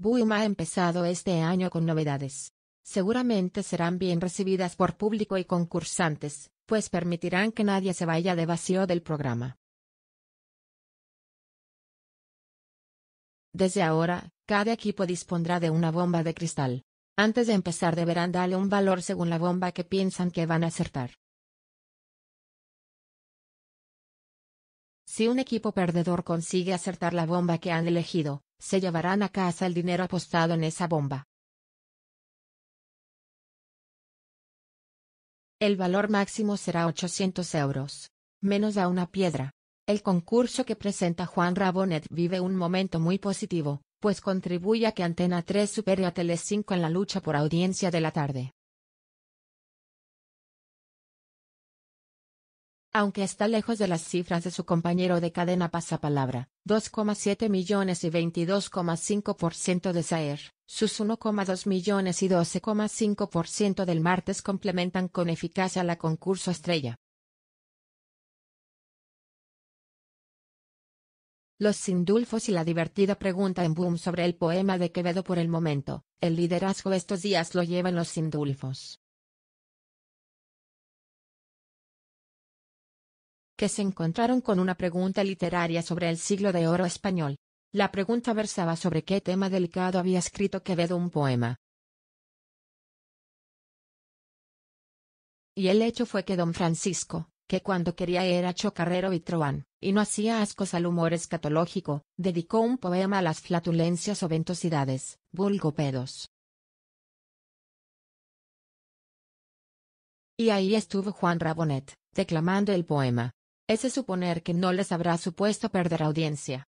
Boom ha empezado este año con novedades. Seguramente serán bien recibidas por público y concursantes, pues permitirán que nadie se vaya de vacío del programa. Desde ahora, cada equipo dispondrá de una bomba de cristal. Antes de empezar deberán darle un valor según la bomba que piensan que van a acertar. Si un equipo perdedor consigue acertar la bomba que han elegido, se llevarán a casa el dinero apostado en esa bomba. El valor máximo será 800 euros. Menos a una piedra. El concurso que presenta Juan Rabonet vive un momento muy positivo, pues contribuye a que Antena 3 supere a Telecinco en la lucha por audiencia de la tarde. Aunque está lejos de las cifras de su compañero de cadena pasapalabra, 2,7 millones y 22,5% de Saer, sus 1,2 millones y 12,5% del martes complementan con eficacia la concurso estrella. Los sindulfos y la divertida pregunta en boom sobre el poema de Quevedo por el momento, el liderazgo estos días lo llevan los sindulfos. que se encontraron con una pregunta literaria sobre el siglo de oro español. La pregunta versaba sobre qué tema delicado había escrito Quevedo un poema. Y el hecho fue que don Francisco, que cuando quería era chocarrero y troán, y no hacía ascos al humor escatológico, dedicó un poema a las flatulencias o ventosidades, vulgo pedos. Y ahí estuvo Juan Rabonet, declamando el poema. Ese suponer que no les habrá supuesto perder audiencia.